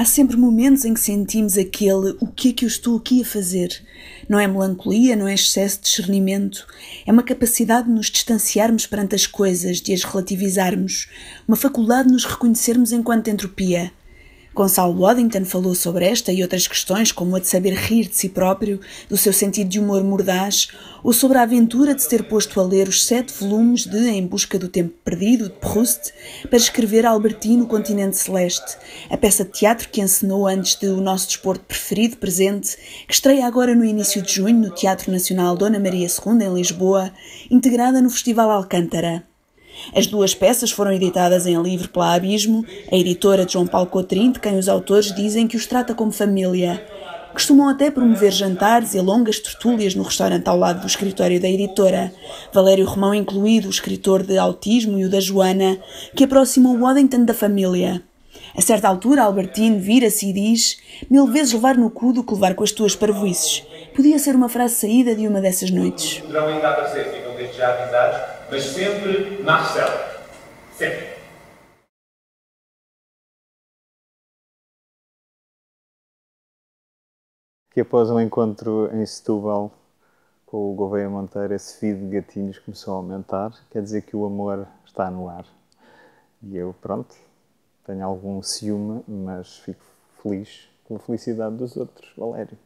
Há sempre momentos em que sentimos aquele o que é que eu estou aqui a fazer. Não é melancolia, não é excesso de discernimento, é uma capacidade de nos distanciarmos perante as coisas, de as relativizarmos, uma faculdade de nos reconhecermos enquanto entropia. Gonçalo Waddington falou sobre esta e outras questões, como a de saber rir de si próprio, do seu sentido de humor mordaz, ou sobre a aventura de se ter posto a ler os sete volumes de Em Busca do Tempo Perdido, de Proust, para escrever Albertino, Continente Celeste, a peça de teatro que encenou antes de O Nosso Desporto Preferido Presente, que estreia agora no início de junho no Teatro Nacional Dona Maria II, em Lisboa, integrada no Festival Alcântara. As duas peças foram editadas em livro pela Abismo, a editora de João Paulo Cotrim, de quem os autores dizem que os trata como família. Costumam até promover jantares e longas tertúlias no restaurante ao lado do escritório da editora. Valério Romão incluído, o escritor de autismo e o da Joana, que aproximou o Waddington da família. A certa altura, Albertine vira-se e diz: Mil vezes levar no cu do que levar com as tuas parvoices. Podia ser uma frase saída de uma dessas noites. Terão ainda a aparecer, ficam desde já avisados mas sempre Marcelo. Sempre. Que após um encontro em Setúbal com o Gouveia Monteiro, esse feed de gatinhos começou a aumentar. Quer dizer que o amor está no ar. E eu, pronto, tenho algum ciúme, mas fico feliz com a felicidade dos outros, Valério.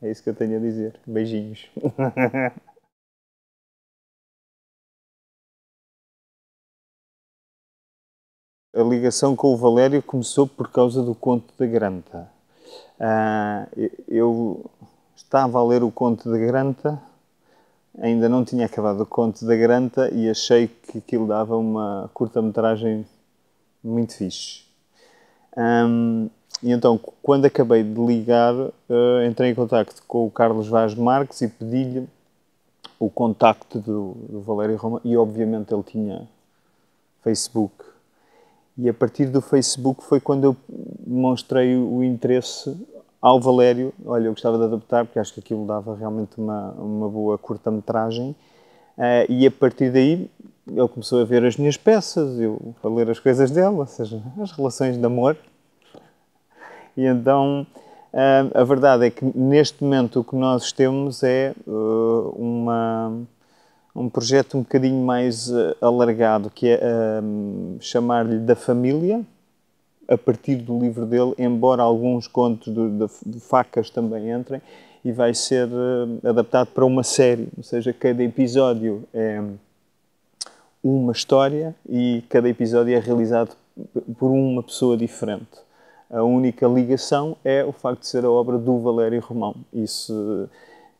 É isso que eu tenho a dizer. Beijinhos. a ligação com o Valério começou por causa do Conto da Granta. Uh, eu estava a ler o Conto da Granta, ainda não tinha acabado o Conto da Granta e achei que aquilo dava uma curta-metragem muito fixe. Um, e então, quando acabei de ligar, uh, entrei em contacto com o Carlos Vaz Marques e pedi-lhe o contacto do, do Valério Roma e obviamente ele tinha Facebook e a partir do Facebook foi quando eu mostrei o interesse ao Valério. Olha, eu gostava de adaptar porque acho que aquilo dava realmente uma, uma boa curta-metragem. Uh, e a partir daí ele começou a ver as minhas peças, eu a ler as coisas dela, ou seja, as relações de amor. E então uh, a verdade é que neste momento o que nós temos é uh, uma um projeto um bocadinho mais uh, alargado, que é ehm, chamar-lhe da família, a partir do livro dele, embora alguns contos de, de facas também entrem, e vai ser uh, adaptado para uma série, ou seja, cada episódio é uma história e cada episódio é realizado por uma pessoa diferente. A única ligação é o facto de ser a obra do Valério Romão. Isso,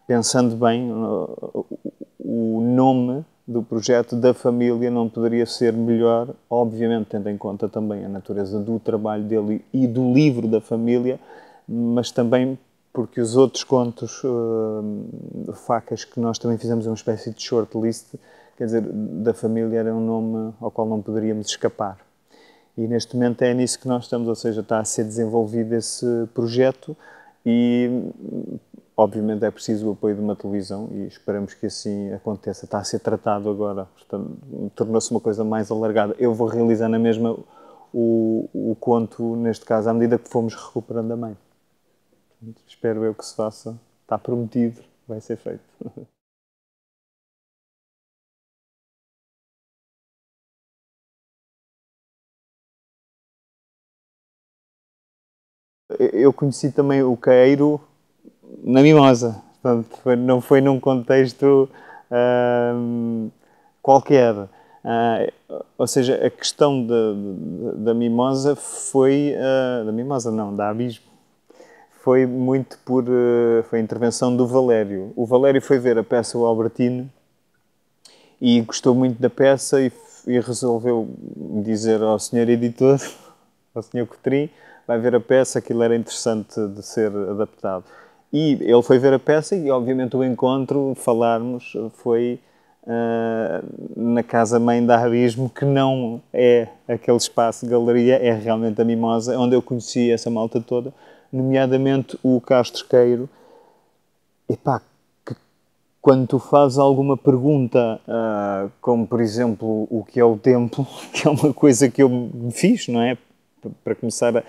pensando bem, eh, o nome do projeto da família não poderia ser melhor, obviamente tendo em conta também a natureza do trabalho dele e do livro da família, mas também porque os outros contos, uh, facas, que nós também fizemos uma espécie de shortlist, quer dizer, da família era um nome ao qual não poderíamos escapar. E neste momento é nisso que nós estamos, ou seja, está a ser desenvolvido esse projeto e obviamente é preciso o apoio de uma televisão e esperamos que assim aconteça. Está a ser tratado agora, tornou-se uma coisa mais alargada. Eu vou realizar na mesma o, o conto, neste caso, à medida que fomos recuperando a mãe. Espero eu que se faça. Está prometido, vai ser feito. Eu conheci também o Queiro na Mimosa. Portanto, foi, não foi num contexto uh, qualquer. Uh, ou seja, a questão de, de, da Mimosa foi. Uh, da Mimosa, não, da Abismo. Foi muito por. Ah, foi a intervenção do Valério. O Valério foi ver a peça O Albertino e gostou muito da peça e, e resolveu dizer ao senhor editor, ao senhor Cotrim, vai ver a peça, aquilo era interessante de ser adaptado. E ele foi ver a peça e, obviamente, o encontro, falarmos, foi uh, na casa-mãe da Abismo, que não é aquele espaço galeria, é realmente a Mimosa, onde eu conheci essa malta toda, nomeadamente o Castro Queiro. e que quando tu fazes alguma pergunta, uh, como, por exemplo, o que é o tempo, que é uma coisa que eu fiz, não é? Para começar a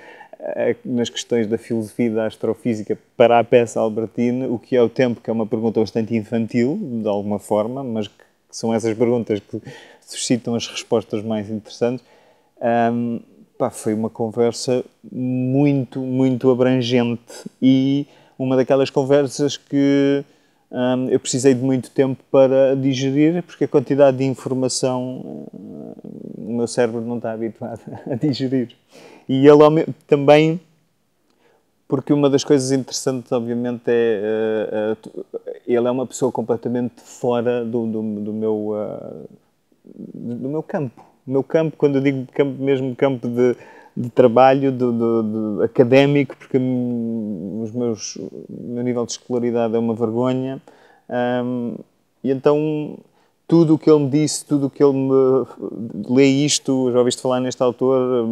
eh, nas questões da filosofia e da astrofísica para a peça albertina, o que é o tempo, que é uma pergunta bastante infantil, de alguma forma, mas que são essas perguntas que suscitam as respostas mais interessantes. Um, pá, foi uma conversa muito, muito abrangente e uma daquelas conversas que um, eu precisei de muito tempo para digerir, porque a quantidade de informação eh, o meu cérebro não está habituado a digerir. E ele também, porque uma das coisas interessantes, obviamente, é uh, ele é uma pessoa completamente fora do, do, do meu, eh, do meu campo. O meu campo, quando eu digo campo, mesmo campo de, de trabalho, do, do, do, académico, porque os meus, o meu nível de escolaridade é uma vergonha. Um, e então tudo o que ele me disse, tudo o que ele me lê isto, já ouviste falar neste autor,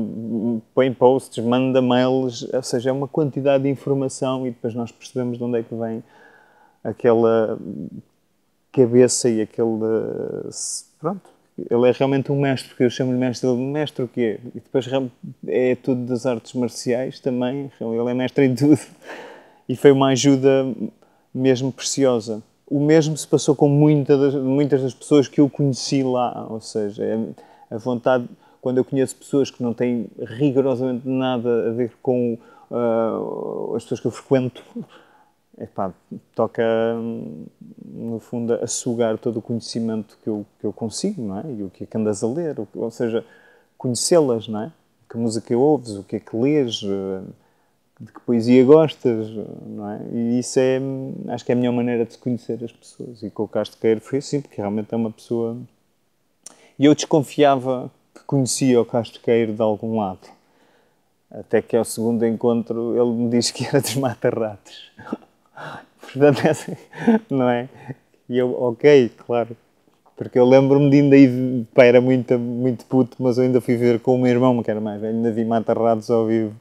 põe posts, manda mails, ou seja, é uma quantidade de informação e depois nós percebemos de onde é que vem aquela cabeça e aquele pronto, ele é realmente um mestre, porque eu chamo-lhe mestre, ele mestre o quê? E depois é tudo das artes marciais também, ele é mestre em tudo e foi uma ajuda mesmo preciosa o mesmo se passou com muita das, muitas das pessoas que eu conheci lá, ou seja, é, a vontade, quando eu conheço pessoas que não têm rigorosamente nada a ver com uh, as pessoas que eu frequento, epá, toca, hum, no fundo, a sugar todo o conhecimento que eu, que eu consigo, não é? E o que é que andas a ler, ou, ou seja, conhecê-las, não é? Que música ouves, o que é que lês, uh, de que poesia gostas, não é? E isso é, acho que é a melhor maneira de conhecer as pessoas. E com o Castro Queiro foi assim, porque realmente é uma pessoa. E eu desconfiava que conhecia o Castro Queiro de algum lado. Até que ao segundo encontro ele me disse que era dos mata-ratos. Portanto, é assim, não é? E eu, ok, claro. Porque eu lembro-me de ainda ir, pá, era muito, muito puto, mas eu ainda fui ver com o meu irmão, que era mais velho, ainda vi mata-ratos ao vivo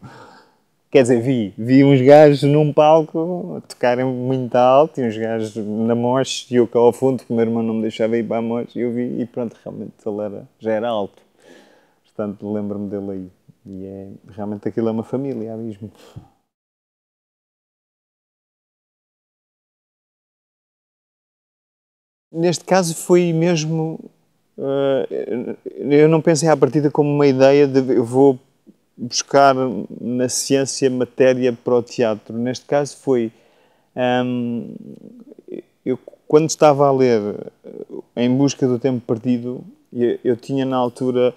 Quer dizer, vi, vi uns gajos num palco tocarem muito alto e uns gajos na moche e eu cá ao fundo, porque o meu irmão não me deixava ir para a moche e eu vi e pronto, realmente ele era, já era alto. Portanto, lembro-me dele aí. E é, realmente aquilo é uma família, abismo. Neste caso foi mesmo. Uh, eu não pensei à partida como uma ideia de eu vou buscar na ciência matéria para o teatro. Neste caso foi. Hum, eu, quando estava a ler eh, Em Busca do Tempo Perdido, eu, eu tinha na altura.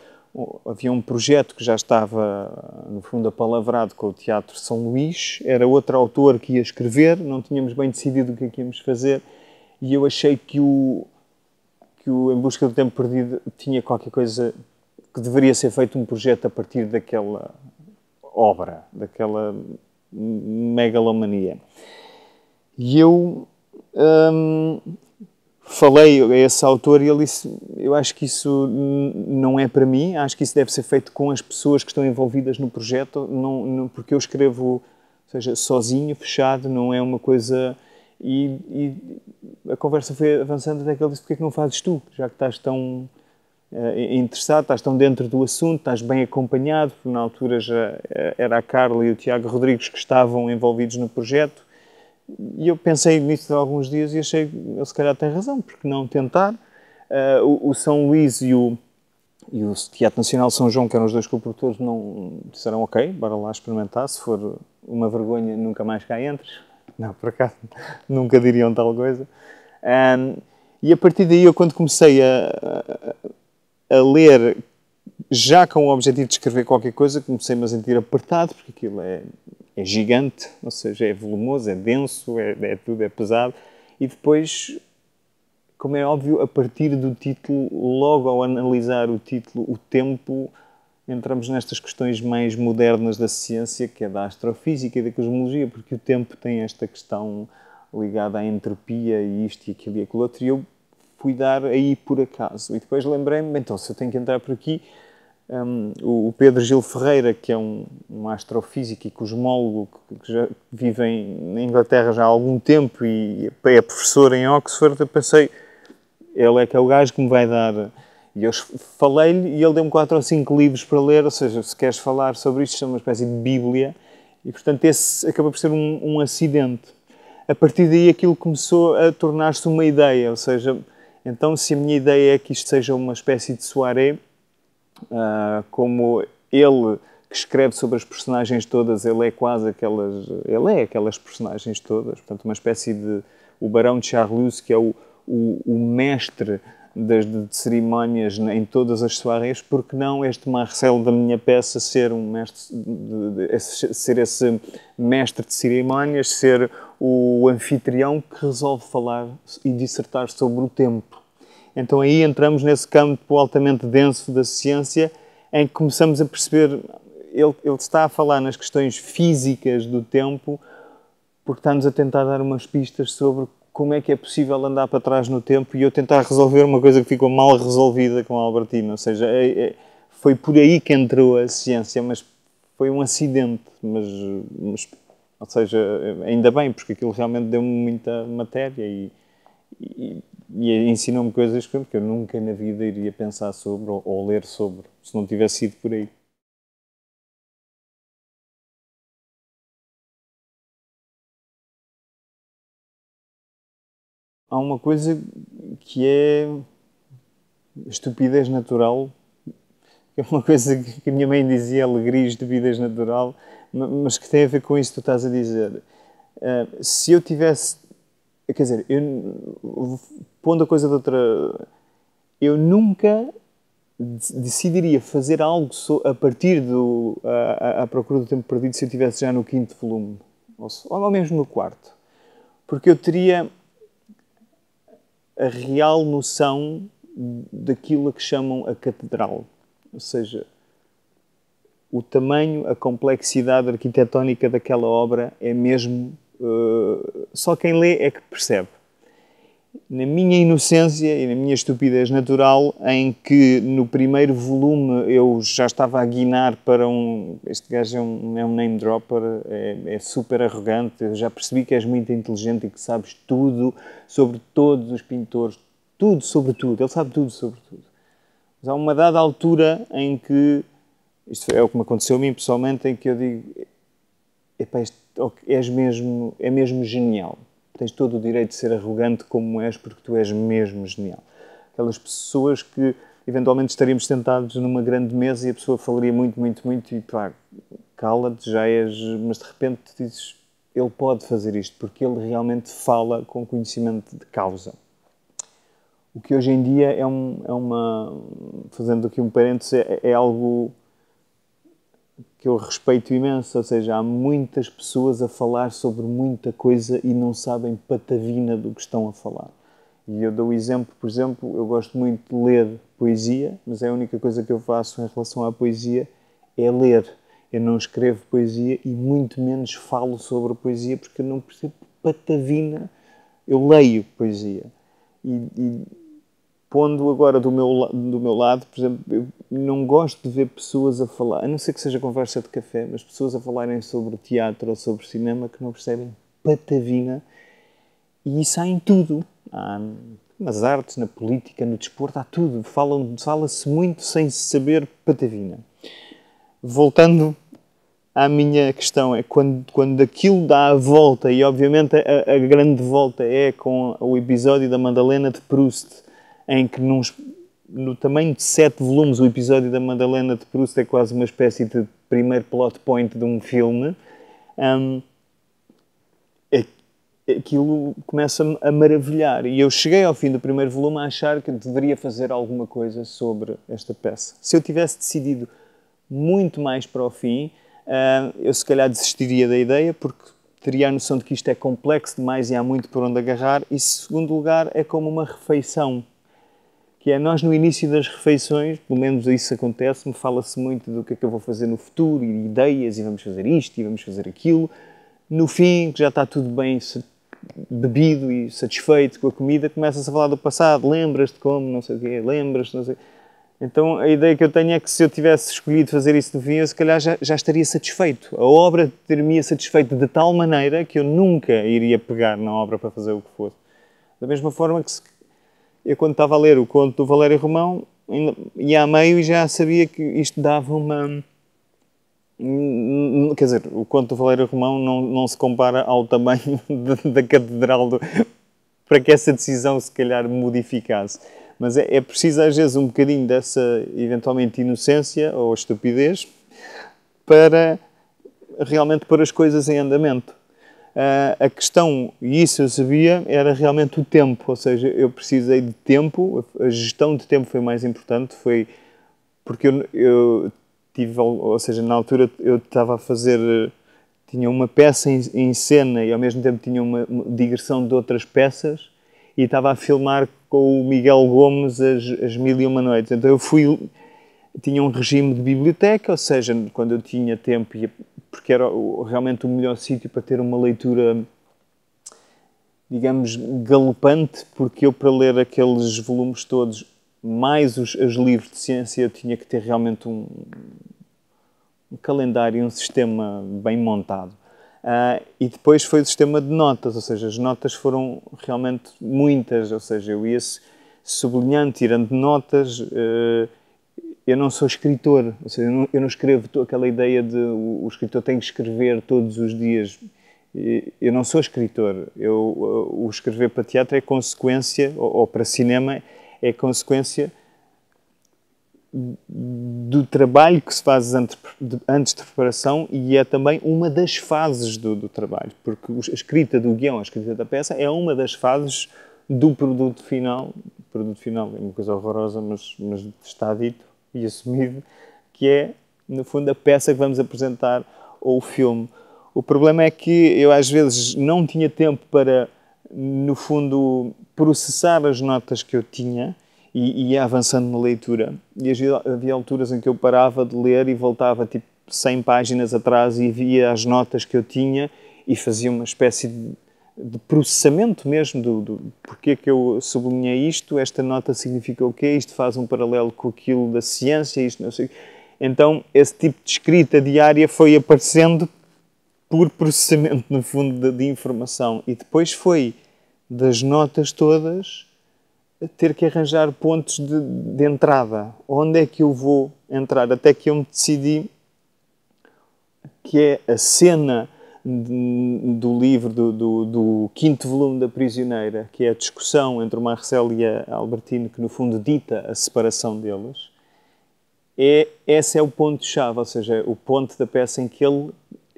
Havia um projeto que já estava, no fundo, apalavrado com o Teatro São Luís. Era outro autor que ia escrever, não tínhamos bem decidido o que é que íamos fazer. E eu achei que o, que o Em Busca do Tempo Perdido tinha qualquer coisa que deveria ser feito um projeto a partir daquela obra, daquela megalomania. E eu hum, falei a esse autor e ele disse: Eu acho que isso não é para mim, acho que isso deve ser feito com as pessoas que estão envolvidas no projeto, não, não porque eu escrevo, seja, sozinho, fechado, não é uma coisa. E, e a conversa foi avançando até que ele disse: Porquê é que não fazes tu, já que estás tão eh, interessado, estás tão dentro do assunto, estás bem acompanhado, porque na altura já eh, era a Carla e o Tiago Rodrigues que estavam envolvidos no projeto. E eu pensei nisso há alguns dias e achei que ele se calhar tem razão, porque não tentar? Uh, o, o, São Luís e o, e o Teatro Nacional São João, que eram os dois co-produtores, não disseram ok, bora lá experimentar, se for uma vergonha nunca mais cá entres. Não, por acaso, nunca diriam tal coisa. Um, e a partir daí, eu quando comecei a a ler já com o objetivo de escrever qualquer coisa, comecei-me a sentir apertado, porque aquilo é, é, gigante, ou seja, é volumoso, é denso, é, é, tudo, é pesado. E depois, como é óbvio, a partir do título, logo ao analisar o título, o tempo, entramos nestas questões mais modernas da ciência, que é da astrofísica e da cosmologia, porque o tempo tem esta questão ligada à entropia e isto e aquilo e aquilo outro. E eu fui dar aí por acaso. E depois lembrei-me, então, se eu tenho que entrar por aqui, um, o Pedro Gil Ferreira, que é um, um astrofísico e cosmólogo que, já vive em, na Inglaterra já há algum tempo e é professor em Oxford, eu pensei, ele é que é o gajo que me vai dar. E eu falei-lhe e ele deu-me quatro ou cinco livros para ler, ou seja, se queres falar sobre isto, é uma espécie de bíblia. E, portanto, esse acaba por ser um, um acidente. A partir daí aquilo começou a tornar-se uma ideia, ou seja, então, se a minha ideia é que isto seja uma espécie de soirée, uh, como ele que escreve sobre as personagens todas, ele é quase aquelas, ele é aquelas personagens todas, portanto, uma espécie de o Barão de Charlus, que é o, o, o mestre das de, de cerimónias em todas as soirées, porque não este Marcelo da minha peça ser um mestre, de, de, ser esse mestre de cerimónias, ser o anfitrião que resolve falar e dissertar sobre o tempo. Então aí entramos nesse campo altamente denso da ciência, em que começamos a perceber, ele, ele está a falar nas questões físicas do tempo, porque está-nos a tentar dar umas pistas sobre como é que é possível andar para trás no tempo e eu tentar resolver uma coisa que ficou mal resolvida com a Albertina. Ou seja, é, é, foi por aí que entrou a ciência, mas foi um acidente, mas, mas ou seja, ainda bem, porque aquilo realmente deu-me muita matéria e, e, e ensinou-me coisas que eu nunca na vida iria pensar sobre ou, ou ler sobre, se não tivesse sido por aí. Há uma coisa que é estupidez natural que é uma coisa que a minha mãe dizia, alegrias de vidas natural, mas que tem a ver com isso que tu estás a dizer. Uh, se eu tivesse, quer dizer, eu, pondo a coisa de outra, eu nunca decidiria fazer algo a partir do a, a, procura do tempo perdido se eu tivesse já no quinto volume ou, ou mesmo no quarto porque eu teria a real noção daquilo que chamam a catedral ou seja, o tamanho, a complexidade arquitetónica daquela obra é mesmo. Uh, só quem lê é que percebe. Na minha inocência e na minha estupidez natural, em que no primeiro volume eu já estava a guinar para um. Este gajo é um, é um name dropper, é, é super arrogante, eu já percebi que és muito inteligente e que sabes tudo sobre todos os pintores, tudo sobre tudo, ele sabe tudo sobre tudo. Mas há uma dada altura em que, isto é o que me aconteceu a mim pessoalmente, em que eu digo, epá, este, és mesmo, é mesmo genial. Tens todo o direito de ser arrogante como és, porque tu és mesmo genial. Aquelas pessoas que eventualmente estaríamos sentados numa grande mesa e a pessoa falaria muito, muito, muito e pá, cala-te, já és. Mas de repente dizes, ele pode fazer isto, porque ele realmente fala com conhecimento de causa o que hoje em dia é, um, é uma, fazendo aqui um parênteses, é, é, algo que eu respeito imenso, ou seja, há muitas pessoas a falar sobre muita coisa e não sabem patavina do que estão a falar. E eu dou o exemplo, por exemplo, eu gosto muito de ler poesia, mas é a única coisa que eu faço em relação à poesia é ler. Eu não escrevo poesia e muito menos falo sobre poesia porque eu não percebo patavina. Eu leio poesia. e, e pondo agora do meu, do meu lado, por exemplo, eu não gosto de ver pessoas a falar, a não ser que seja conversa de café, mas pessoas a falarem sobre teatro ou sobre cinema que não percebem patavina e isso há em tudo. Há nas artes, na política, no desporto, há tudo. Fala-se muito sem saber patavina. Voltando à minha questão, é quando, quando aquilo dá a volta, e obviamente a, a grande volta é com o episódio da Madalena de Proust, em que num, no tamanho de sete volumes o episódio da Madalena de Proust é quase uma espécie de primeiro plot point de um filme, um, aquilo começa-me a maravilhar. E eu cheguei ao fim do primeiro volume a achar que deveria fazer alguma coisa sobre esta peça. Se eu tivesse decidido muito mais para o fim, uh, eu se calhar desistiria da ideia, porque teria a noção de que isto é complexo demais e há muito por onde agarrar. E, segundo lugar, é como uma refeição que é nós no início das refeições, pelo menos isso acontece, me fala-se muito do que é que eu vou fazer no futuro, e ideias, e vamos fazer isto, e vamos fazer aquilo. No fim, que já está tudo bem bebido e satisfeito com a comida, começa-se a falar do passado, lembras-te como, não sei o quê, lembras-te, não sei Então a ideia que eu tenho é que se eu tivesse escolhido fazer isso no fim, eu se calhar já, já estaria satisfeito. A obra teria-me satisfeito de tal maneira que eu nunca iria pegar na obra para fazer o que fosse. Da mesma forma que se eu quando estava a ler o conto do Valério Romão, ia a meio e já sabia que isto dava uma... Hum, quer dizer, o conto do Valério Romão não, não se compara ao tamanho da Catedral do... para que essa decisão se calhar modificasse. Mas é, é preciso às vezes um bocadinho dessa eventualmente inocência ou estupidez para realmente pôr as coisas em andamento. Eh, a questão, e isso eu sabia, era realmente o tempo, ou seja, eu precisei de tempo, a gestão de tempo foi mais importante, foi porque eu, eu tive, ou seja, na altura eu estava a fazer, tinha uma peça em, em cena e ao mesmo tempo tinha uma, digressão de outras peças e estava a filmar com o Miguel Gomes as, as Mil e Uma Noites. Então eu fui, tinha um regime de biblioteca, ou seja, quando eu tinha tempo porque era realmente o melhor sítio para ter uma leitura, digamos, galopante, porque eu, para ler aqueles volumes todos, mais os, os livros de ciência, eu tinha que ter realmente um, um calendário e um sistema bem montado. Uh, e depois foi o sistema de notas, ou seja, as notas foram realmente muitas, ou seja, eu ia sublinhando, tirando notas. Uh, eu não sou escritor, ou seja, eu não, eu não escrevo aquela ideia de o, o, escritor tem que escrever todos os dias. Eu não sou escritor, eu, o escrever para teatro é consequência, ou, ou para cinema, é consequência do trabalho que se faz antes de preparação e é também uma das fases do, do, trabalho, porque a escrita do guião, a escrita da peça, é uma das fases do produto final. O produto final é uma coisa horrorosa, mas, mas está dito e assumido que é, no fundo, a peça que vamos apresentar ou o filme. O problema é que eu às vezes não tinha tempo para, no fundo, processar as notas que eu tinha e, ia avançando na leitura. E havia alturas em que eu parava de ler e voltava tipo 100 páginas atrás e via as notas que eu tinha e fazia uma espécie de de processamento mesmo do, do porque é que eu sublinhei isto, esta nota significa o quê, isto faz um paralelo com aquilo da ciência, isto não sei. Então, esse tipo de escrita diária foi aparecendo por processamento, no fundo, de, de informação. E depois foi das notas todas ter que arranjar pontos de, de entrada. Onde é que eu vou entrar? Até que eu me decidi que é a cena do livro, do, do, do, quinto volume da Prisioneira, que é a discussão entre o Marcel e a Albertino, que no fundo dita a separação deles, é, esse é o ponto-chave, ou seja, o ponto da peça em que ele,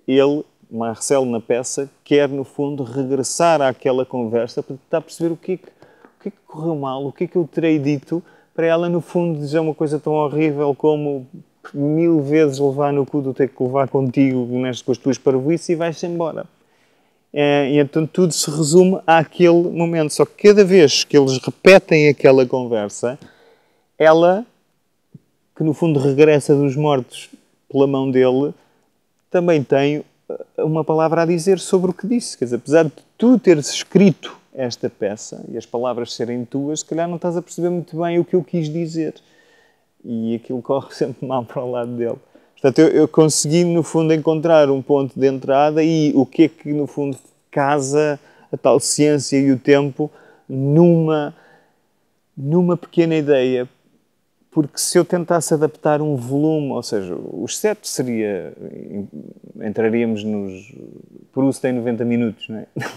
ele, Marcel na peça, quer no fundo regressar àquela conversa para tentar perceber o que, é que, o que, é que correu mal, o que é que eu terei dito para ela no fundo dizer uma coisa tão horrível como mil vezes levar no cu do ter que levar contigo nas, com as tuas parvoices e vais-te embora. É, e então tudo se resume àquele momento. Só que cada vez que eles repetem aquela conversa, ela, que no fundo regressa dos mortos pela mão dele, também tem uh, uma palavra a dizer sobre o que disse. Quer dizer, apesar de tu teres escrito esta peça e as palavras serem tuas, se calhar não estás a perceber muito bem o que eu quis dizer e aquilo corre sempre mal para o lado dele. Portanto, eu, eu consegui, no fundo, encontrar um ponto de entrada e o que é que, no fundo, casa a tal ciência e o tempo numa, numa pequena ideia. Porque se eu tentasse adaptar um volume, ou seja, os sete seria. entraríamos nos. Por uso tem 90 minutos, não é?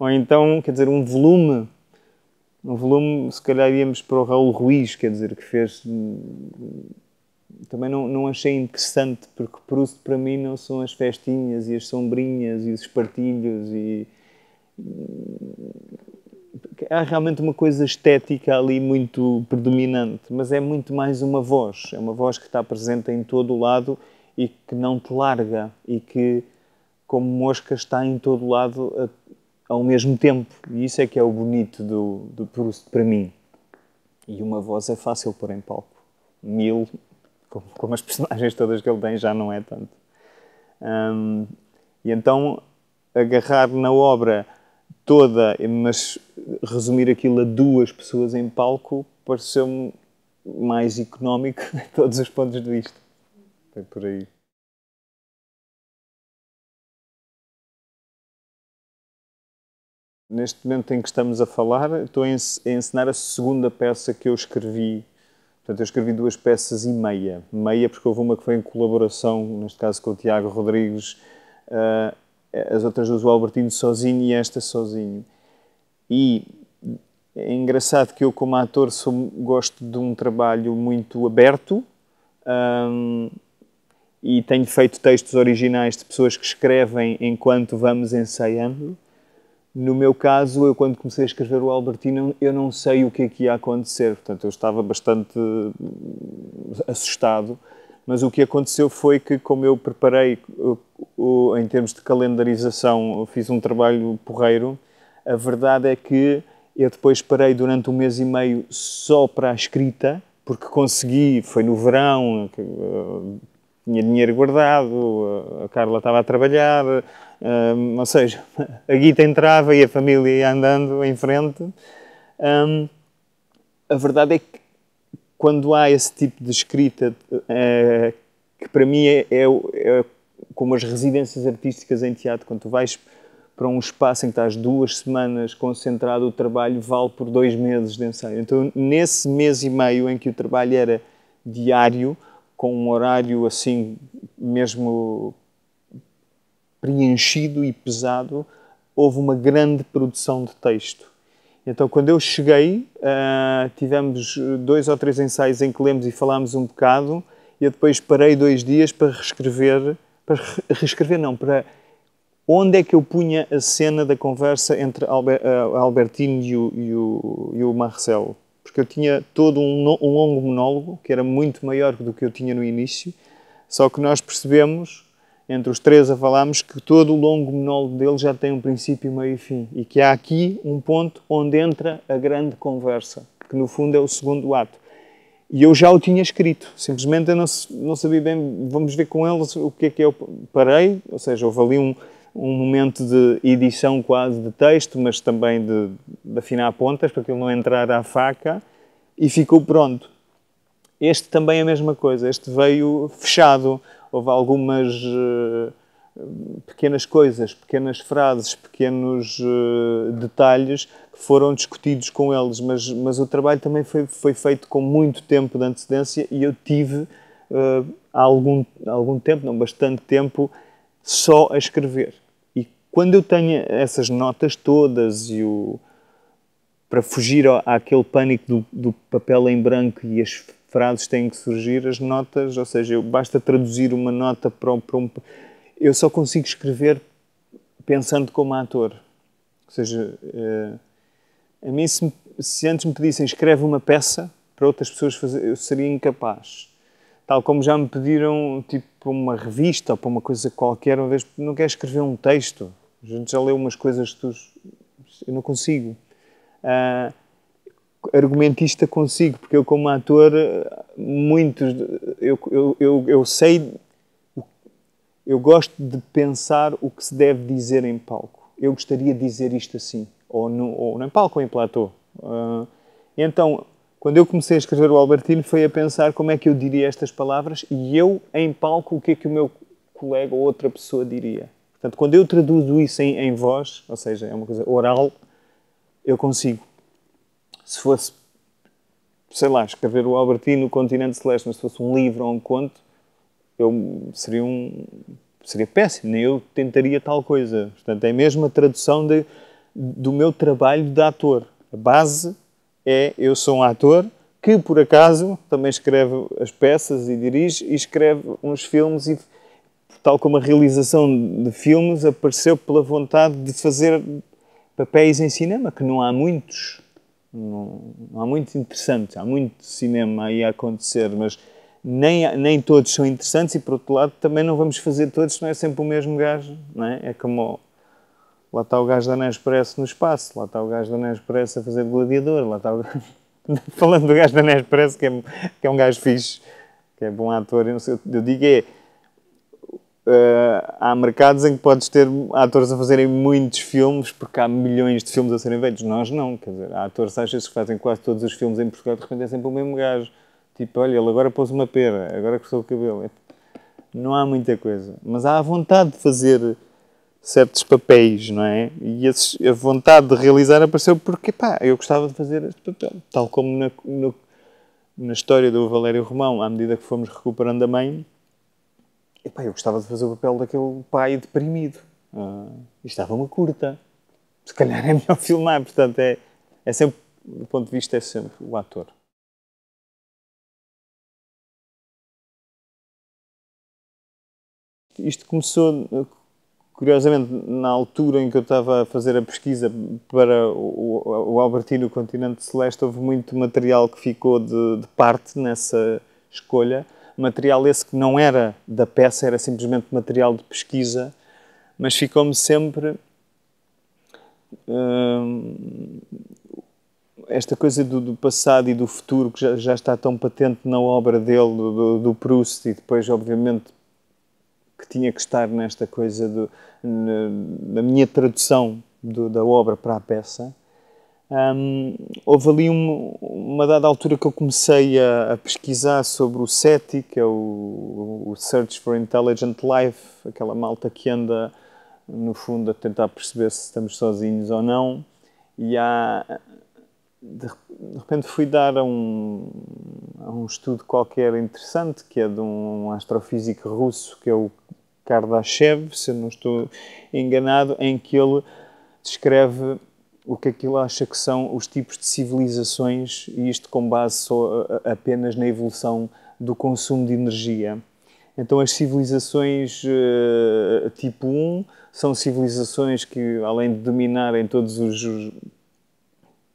ou então, quer dizer, um volume no volume, se calhar íamos para o Raul Ruiz, quer dizer, que fez. Hum, também não, não achei interessante, porque Proust para mim não são as festinhas e as sombrinhas e os espartilhos e. Hum, há realmente uma coisa estética ali muito predominante, mas é muito mais uma voz. É uma voz que está presente em todo o lado e que não te larga e que, como mosca, está em todo o lado a ao mesmo tempo. E isso é que é o bonito do, do Proust para mim. E uma voz é fácil pôr em palco. Mil, como, como as personagens todas que ele tem, já não é tanto. Hum, e então, agarrar na obra toda, mas resumir aquilo a duas pessoas em palco, pareceu-me mais económico em todos os pontos de vista. Foi por aí. neste momento em que estamos a falar, estou a ensinar a segunda peça que eu escrevi. Portanto, eu escrevi duas peças e meia. Meia porque houve uma que foi em colaboração, neste caso com o Tiago Rodrigues, uh, as outras duas o Albertino sozinho e esta sozinho. E é engraçado que eu, como ator, sou, gosto de um trabalho muito aberto um, ehm, e tenho feito textos originais de pessoas que escrevem enquanto vamos ensaiando. No meu caso, eu quando comecei a escrever o Albertino, eu não sei o que é que ia acontecer, portanto eu estava bastante hum, assustado, mas o que aconteceu foi que como eu preparei em termos de calendarização, fiz um trabalho porreiro, a verdade é que eu depois parei durante um mês e meio só para a escrita, porque consegui, foi no verão, hum, tinha dinheiro guardado, a Carla estava a trabalhar, um, ou seja, a guita entrava e a família ia andando em frente. Um, a verdade é que quando há esse tipo de escrita, é, que para mim é, é, é, como as residências artísticas em teatro, quando tu vais para um espaço em que estás duas semanas concentrado, o trabalho vale por dois meses de ensaio. Então, nesse mês e meio em que o trabalho era diário, com um horário assim mesmo preenchido e pesado, houve uma grande produção de texto. Então, quando eu cheguei, uh, tivemos dois ou três ensaios em que lemos e falámos um bocado, e eu depois parei dois dias para reescrever, para re reescrever não, para onde é que eu punha a cena da conversa entre Albert, uh, ah, Albertino e o, e, o, e o Marcelo. Porque eu tinha todo um, um longo monólogo, que era muito maior do que eu tinha no início, só que nós percebemos entre os três a falarmos que todo o longo monólogo dele já tem um princípio, meio e fim. E que há aqui um ponto onde entra a grande conversa, que no fundo é o segundo ato. E eu já o tinha escrito, simplesmente eu não, não sabia bem, vamos ver com ele o que é que eu parei, ou seja, houve ali um, um momento de edição quase de texto, mas também de, de afinar pontas para que ele não entrar à faca, e ficou pronto. Este também é a mesma coisa, este veio fechado, houve algumas eh, pequenas coisas, pequenas frases, pequenos uh, detalhes que foram discutidos com eles, mas, mas o trabalho também foi, foi feito com muito tempo de antecedência e eu tive uh, algum, algum tempo, não bastante tempo, só a escrever. E quando eu tenho essas notas todas e o para fugir àquele pânico do, do papel em branco e as frases têm que surgir, as notas, ou seja, eu, basta traduzir uma nota para, para um. Eu só consigo escrever pensando como ator. Ou seja, eh, a mim, se, se antes me pedissem escreve uma peça para outras pessoas fazer, eu seria incapaz. Tal como já me pediram, tipo, para uma revista ou para uma coisa qualquer, uma vez, não quer escrever um texto. A gente já leu umas coisas tu. Eu não consigo. Uh, argumentista consigo, porque eu, como ator, muitos. Eu, eu, eu, eu sei. Eu gosto de pensar o que se deve dizer em palco. Eu gostaria de dizer isto assim, ou, no, ou em palco ou em platô. Uh, então, quando eu comecei a escrever o Albertino, foi a pensar como é que eu diria estas palavras e eu, em palco, o que é que o meu colega ou outra pessoa diria. Portanto, quando eu traduzo isso em, em voz, ou seja, é uma coisa oral, eu consigo se fosse, sei lá, escrever o Albertino, o Continente Celeste, mas se fosse um livro ou um conto, eu seria um seria péssimo, nem eu tentaria tal coisa. Portanto, é mesmo a tradução de, do meu trabalho de ator. A base é eu sou um ator que, por acaso, também escreve as peças e dirige e escreve uns filmes e, tal como a realização de filmes, apareceu pela vontade de fazer papéis em cinema, que não há muitos. Não, há muito interessante, há muito cinema aí a acontecer, mas nem, nem todos são interessantes e, por outro lado, também não vamos fazer todos, não é sempre o mesmo gajo, não é? É como lá está o gajo da Nespresso no espaço, lá está o gajo da Nespresso a fazer gladiador, lá está o gajo... Falando do gajo da Nespresso, que é, que é um gajo fixe, que é bom ator, eu, sei, eu digo é Uh, há mercados em que podes ter atores a fazerem muitos filmes, porque há milhões de filmes a serem feitos. Nós não, quer dizer, há atores às vezes que fazem quase todos os filmes em Portugal, de repente é sempre o mesmo gajo. Tipo, olha, ele agora pôs uma pera, agora cortou o cabelo. É, não há muita coisa. Mas há a vontade de fazer certos papéis, não é? E esses, a vontade de realizar apareceu porque, pá, eu gostava de fazer este papel. Tal como na, no, na história do Valério Romão, à medida que fomos recuperando a mãe, Pá, eu gostava de fazer o papel daquele pai deprimido. Ah. estava uma curta. Se calhar é melhor filmar, portanto, é, é sempre, do ponto de vista, é sempre o ator. Isto começou, curiosamente, na altura em que eu estava a fazer a pesquisa para o, o Albertino o Continente Celeste, houve muito material que ficou de, de parte nessa escolha material esse que não era da peça, era simplesmente material de pesquisa, mas ficou-me sempre hum, esta coisa do, do, passado e do futuro que já, já, está tão patente na obra dele, do, do Proust, e depois, obviamente, que tinha que estar nesta coisa do, na, na minha tradução do, da obra para a peça um, houve ali uma, uma, dada altura que eu comecei a, a pesquisar sobre o SETI, que é o, o, Search for Intelligent Life, aquela malta que anda, no fundo, a tentar perceber se estamos sozinhos ou não. E há, de, de repente fui dar a um, a um, estudo qualquer interessante, que é de um astrofísico russo, que é o Kardashev, se eu não estou enganado, em que ele descreve o que é que ele acha que são os tipos de civilizações, e isto com base só, apenas na evolução do consumo de energia. Então, as civilizações uh, tipo 1 são civilizações que, além de dominarem todos os, os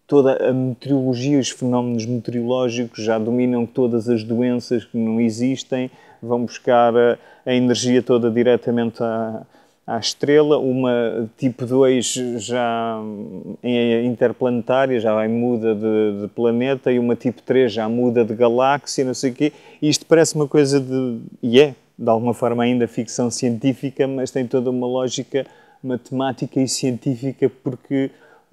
toda a meteorologia, os fenómenos meteorológicos já dominam todas as doenças que não existem, vão buscar a, eh, a energia toda diretamente à, à estrela, uma tipo 2 já é interplanetária, já vai, muda de, de, planeta, e uma tipo 3 já muda de galáxia, não sei o quê. isto parece uma coisa de. e é, de alguma forma, ainda ficção científica, mas tem toda uma lógica matemática e científica, porque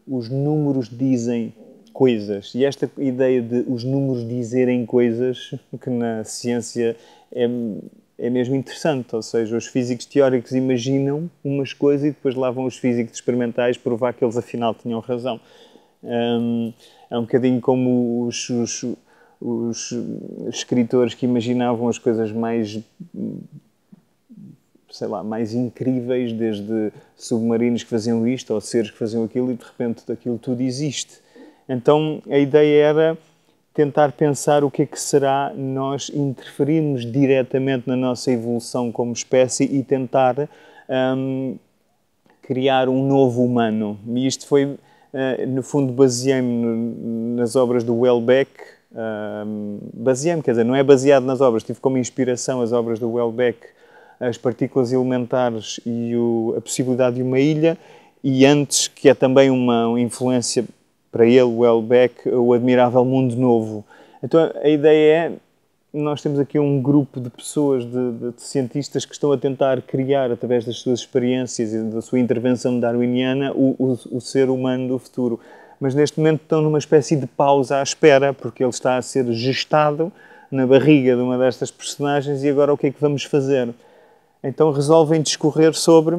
os números dizem coisas. E esta ideia de os números dizerem coisas, que na ciência é é mesmo interessante, ou seja, os físicos teóricos imaginam umas coisas e depois lá vão os físicos experimentais provar que eles afinal tinham razão. Um, é um bocadinho como os, os, os, escritores que imaginavam as coisas mais, sei lá, mais incríveis, desde submarinos que faziam isto ou seres que faziam aquilo e de repente daquilo tudo existe. Então a ideia era tentar pensar o que é que será nós interferirmos diretamente na nossa evolução como espécie e tentar um, criar um novo humano. E isto foi, uh, no fundo, baseei-me nas obras do Welbeck, um, baseei-me, quer dizer, não é baseado nas obras, tive como inspiração as obras do Welbeck, as partículas elementares e o, a possibilidade de uma ilha, e antes, que é também uma influência para ele, o Elbeck, o admirável mundo novo. Então a ideia é, nós temos aqui um grupo de pessoas, de, de, de cientistas que estão a tentar criar, através das suas experiências e da sua intervenção darwiniana, o, o, o ser humano do futuro. Mas neste momento estão numa espécie de pausa à espera, porque ele está a ser gestado na barriga de uma destas personagens e agora o que é que vamos fazer? Então resolvem discorrer sobre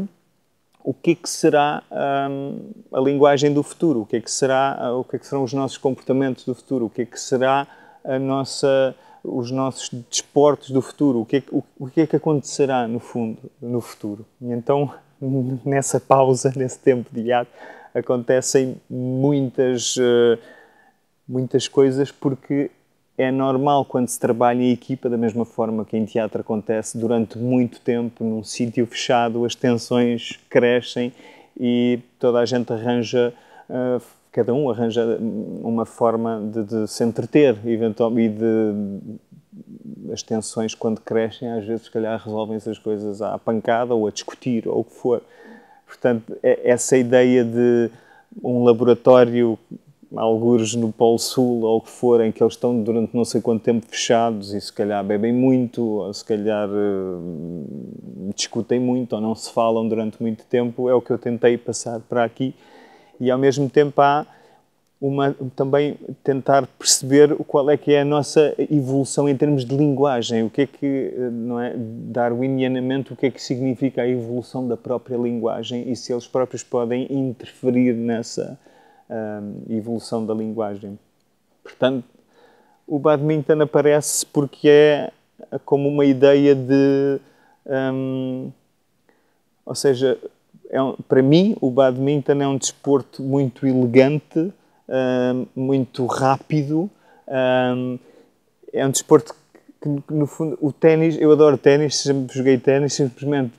o que, é que será hum, a linguagem do futuro, o que, é que será, o que, é que serão os nossos comportamentos do futuro, o que é que será a nossa, os nossos desportos do futuro, o que, é, o, o que é que acontecerá no fundo, no futuro. E então, nessa pausa, nesse tempo de hiato, acontecem muitas, eh, muitas coisas porque é normal quando se trabalha em equipa, da mesma forma que em teatro acontece durante muito tempo, num sítio fechado, as tensões crescem e toda a gente arranja, ah, cada um arranja uma forma de, de se entreter, eventualmente, e de as tensões quando crescem, às vezes, se calhar, resolvem-se as coisas à pancada ou a discutir ou o que for. Portanto, é, essa ideia de um laboratório algures no Polo Sul ou o que for, em que eles estão durante não sei quanto tempo fechados e se calhar bebem muito, ou se calhar hum, discutem muito ou não se falam durante muito tempo, é o que eu tentei passar para aqui. E ao mesmo tempo há uma, também tentar perceber qual é que é a nossa evolução em termos de linguagem, o que é que, não é, darwinianamente, o que é que significa a evolução da própria linguagem e se eles próprios podem interferir nessa um, evolução da linguagem. Portanto, o badminton aparece porque é como uma ideia de. Um, ou seja, é um, para mim, o badminton é um desporto muito elegante, um, muito rápido. é um desporto que, que no fundo, o ténis, eu adoro ténis, sempre joguei ténis, simplesmente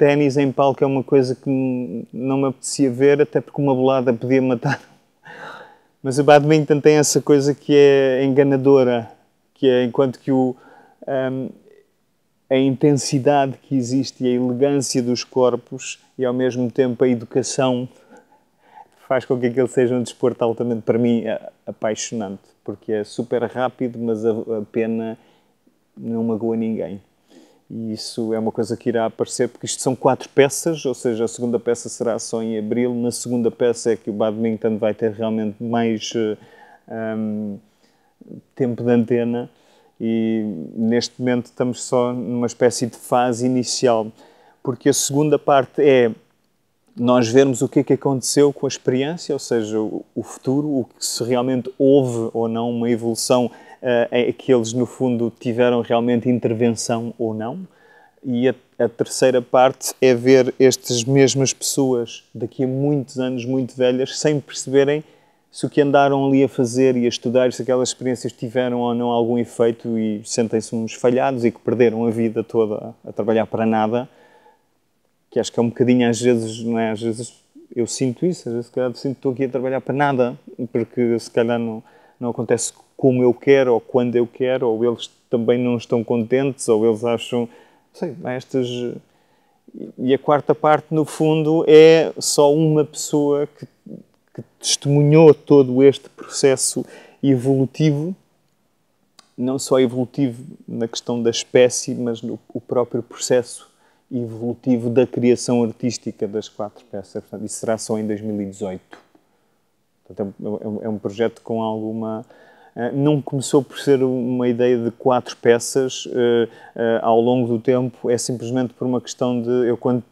ténis em palco é uma coisa que não me apetecia ver, até porque uma bolada podia matar. Mas o badminton tem essa coisa que é enganadora, que é enquanto que o, um, a intensidade que existe e a elegância dos corpos e ao mesmo tempo a educação faz com que aquele seja um desporto altamente, para mim, apaixonante, porque é super rápido, mas a, a pena não magoa ninguém e isso é uma coisa que irá aparecer, porque isto são quatro peças, ou seja, a segunda peça será só em abril. Na segunda peça é que o badminton vai ter realmente mais um, eh, tempo de antena, e neste momento estamos só numa espécie de fase inicial, porque a segunda parte é nós vermos o que é que aconteceu com a experiência, ou seja, o futuro, o que se realmente houve ou não uma evolução eh, é que eles, no fundo, tiveram realmente intervenção ou não. E a, a, terceira parte é ver estas mesmas pessoas daqui a muitos anos, muito velhas, sem perceberem se o que andaram ali a fazer e a estudar, se aquelas experiências tiveram ou não algum efeito e sentem-se uns falhados e que perderam a vida toda a trabalhar para nada. Que acho que é um bocadinho, às vezes, não é? Às vezes eu sinto isso, às vezes, se calhar, sinto que estou aqui a trabalhar para nada, porque se calhar não não acontece como eu quero ou quando eu quero, ou eles também não estão contentes, ou eles acham. Sei, estas. E a quarta parte, no fundo, é só uma pessoa que, que testemunhou todo este processo evolutivo, não só evolutivo na questão da espécie, mas no o próprio processo evolutivo da criação artística das quatro peças. Portanto, isso será só em 2018. Portanto, é, é, é, um projeto com alguma. Eh, não começou por ser uma ideia de quatro peças eh, eh, ao longo do tempo, é simplesmente por uma questão de. Eu, quando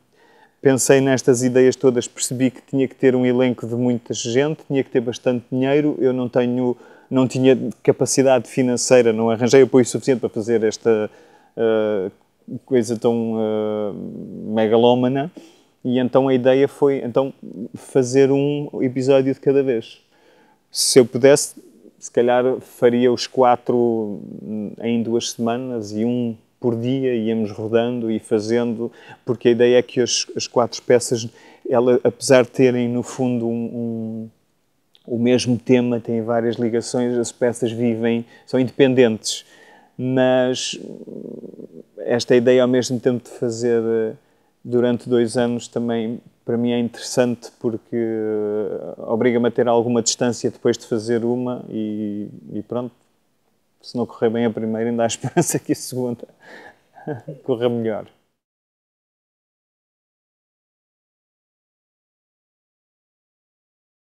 pensei nestas ideias todas, percebi que tinha que ter um elenco de muita gente, tinha que ter bastante dinheiro, eu não tenho. Não tinha capacidade financeira, não arranjei apoio suficiente para fazer esta uh, coisa tão uh, megalómana. E então a ideia foi então fazer um episódio de cada vez. Se eu pudesse, se calhar faria os quatro em duas semanas e um por dia íamos rodando e fazendo, porque a ideia é que as, as quatro peças, ela, apesar de terem no fundo um, um, o mesmo tema, têm várias ligações, as peças vivem, são independentes, mas esta ideia ao mesmo tempo de fazer eh, durante dois anos também para mim é interessante porque eh, obriga-me a ter alguma distância depois de fazer uma e, e, pronto, se não correr bem a primeira, ainda há esperança que a segunda corra melhor.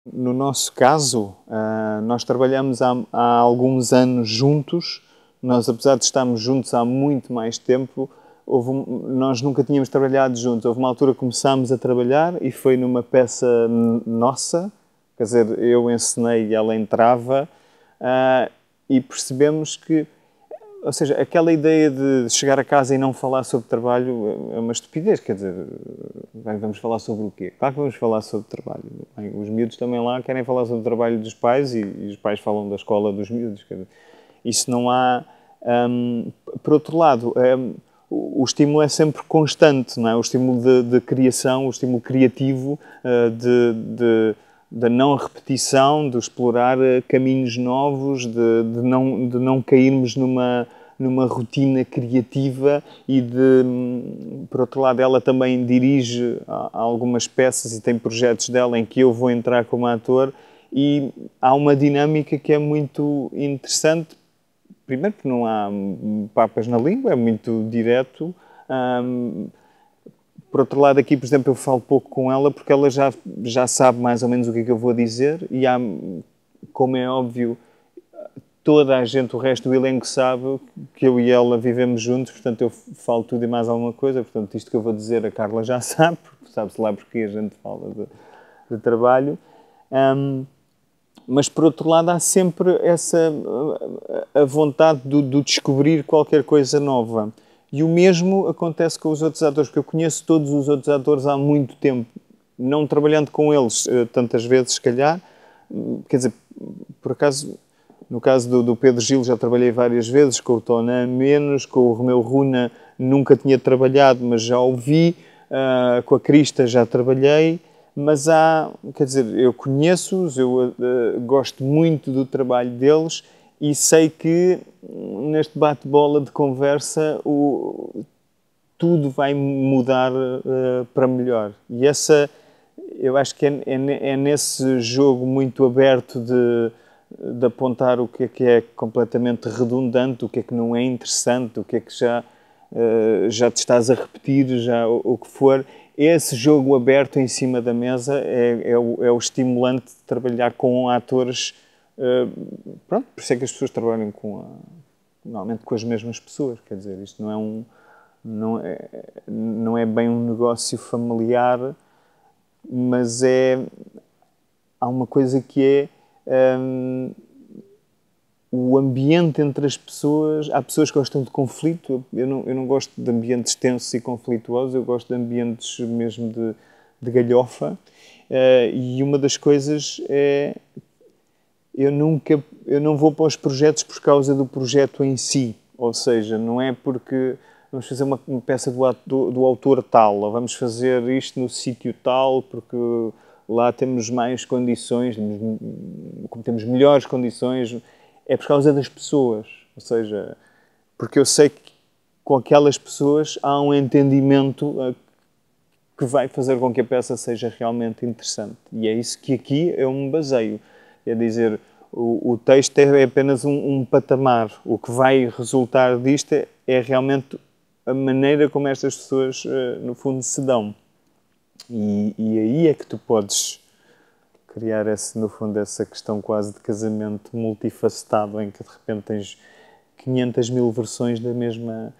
No nosso caso, eh, nós trabalhamos há, há alguns anos juntos, nós apesar de estarmos juntos há muito mais tempo, houve um, nós nunca tínhamos trabalhado juntos. Houve uma altura que começámos a trabalhar e foi numa peça nossa, quer dizer, eu ensinei e ela entrava, uh, e percebemos que, ou seja, aquela ideia de chegar a casa e não falar sobre trabalho é uma estupidez, quer dizer, bem, vamos falar sobre o quê? Claro que vamos falar sobre trabalho. Bem, os miúdos também lá querem falar sobre o trabalho dos pais e, e os pais falam da escola dos miúdos, quer dizer, isso não há. Um, por outro lado, um, o estímulo é sempre constante, não é? O estímulo de, de criação, o estímulo criativo, eh, de, de, da não repetição, de explorar eh, caminhos novos, de, de, não, de não cairmos numa, numa rotina criativa e de, hum, por outro lado, ela também dirige algumas peças e tem projetos dela em que eu vou entrar como ator e há uma dinâmica que é muito interessante primeiro porque não há hum, papas na língua, é muito direto. Um, por outro lado, aqui, por exemplo, eu falo pouco com ela porque ela já, já sabe mais ou menos o que é que eu vou dizer e há, como é óbvio, toda a gente, o resto do elenco sabe que eu e ela vivemos juntos, portanto eu falo tudo e mais alguma coisa, portanto isto que eu vou dizer a Carla já sabe, sabe-se lá porque a gente fala de, de trabalho. Um, mas por outro lado há sempre essa a vontade do, do, descobrir qualquer coisa nova e o mesmo acontece com os outros atores porque eu conheço todos os outros atores há muito tempo não trabalhando com eles eh, tantas vezes se calhar quer dizer por acaso no caso do, do Pedro Gil já trabalhei várias vezes com o Tona menos com o Romeu Runa nunca tinha trabalhado mas já ouvi uh, ah, com a Crista já trabalhei mas há, quer dizer, eu conheço-os, eu uh, gosto muito do trabalho deles e sei que neste bate-bola de conversa o, tudo vai mudar uh, para melhor. E essa, eu acho que é, é, é nesse jogo muito aberto de, de apontar o que é que é completamente redundante, o que é que não é interessante, o que é que já, uh, já te estás a repetir, já o, o que for esse jogo aberto em cima da mesa é, é, o, é o, estimulante de trabalhar com atores. Uh, pronto, por isso é que as pessoas trabalham com a, normalmente com as mesmas pessoas. Quer dizer, isto não é um não é, não é bem um negócio familiar, mas é há uma coisa que é ehm, o ambiente entre as pessoas. Há pessoas que gostam de conflito, eu não, eu não gosto de ambientes tensos e conflituosos, eu gosto de ambientes mesmo de, de galhofa. Uh, e uma das coisas é. Eu nunca. Eu não vou para os projetos por causa do projeto em si, ou seja, não é porque vamos fazer uma, uma peça do, ato, do autor tal, ou vamos fazer isto no sítio tal, porque lá temos mais condições, temos, temos melhores condições é por causa das pessoas. Ou seja, porque eu sei que com aquelas pessoas há um entendimento eh, que vai fazer com que a peça seja realmente interessante. E é isso que aqui eu é me baseio. É dizer, o, o texto é apenas um, um, patamar. O que vai resultar disto é, é realmente a maneira como estas pessoas, eh, no fundo, se dão. E, e aí é que tu podes criar esse, no fundo essa questão quase de casamento multifacetado em que de repente tens 500 mil versões da mesma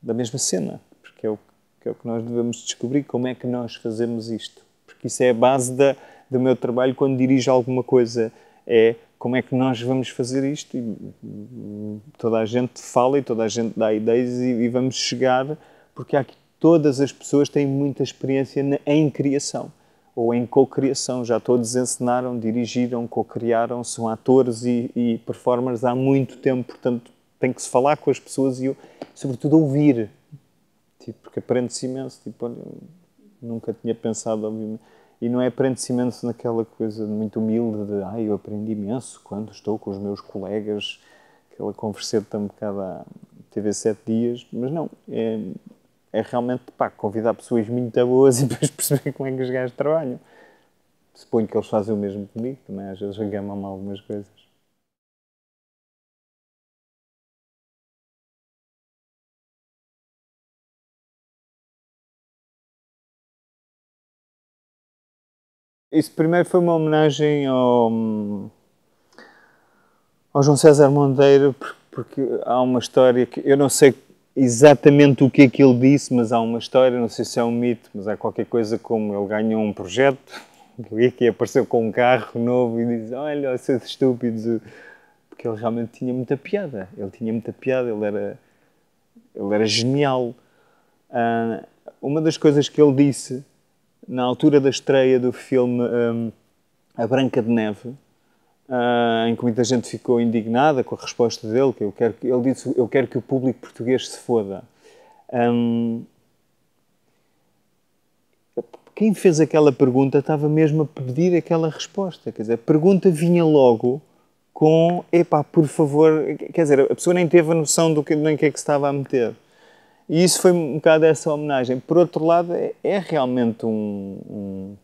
da mesma cena porque é o que é o que nós devemos descobrir como é que nós fazemos isto porque isso é a base da, do meu trabalho quando dirijo alguma coisa é como é que nós vamos fazer isto e hum, toda a gente fala e toda a gente dá ideias e, e vamos chegar porque aqui todas as pessoas têm muita experiência na, em criação ou em cocriação. Já todos ensinaram, dirigiram, cocriaram, são atores e, e, performers há muito tempo, portanto tem que se falar com as pessoas e, sobretudo, ouvir. Tipo, porque aprende-se imenso. Tipo, olha, nunca tinha pensado, obviamente. E não é aprende-se imenso naquela coisa muito humilde de ai, ah, eu aprendi imenso quando estou com os meus colegas, aquela converseta um bocado à TV sete dias, mas não, é, é realmente pá, convidar pessoas muito boas e depois perceber como é que os gajos trabalham. Suponho que eles fazem o mesmo comigo, também às vezes regamam-me algumas coisas. Isso primeiro foi uma homenagem ao, ao João César Monteiro, porque há uma história que eu não sei exatamente o que é que ele disse, mas há uma história, não sei se é um mito, mas há qualquer coisa como ele ganhou um projeto, e que apareceu com um carro novo e diz, olha, seus estúpidos, porque ele realmente tinha muita piada, ele tinha muita piada, ele era, ele era genial. Uh, uma das coisas que ele disse na altura da estreia do filme um, ah, A Branca de Neve, Uh, em que muita gente ficou indignada com a resposta dele, que eu quero que, ele disse, eu quero que o público português se foda. Um, quem fez aquela pergunta estava mesmo a pedir aquela resposta, quer dizer, a pergunta vinha logo com, epá, por favor, quer dizer, a pessoa nem teve a noção do que, nem que é que se estava a meter. E isso foi um bocado essa homenagem. Por outro lado, é, é realmente um, um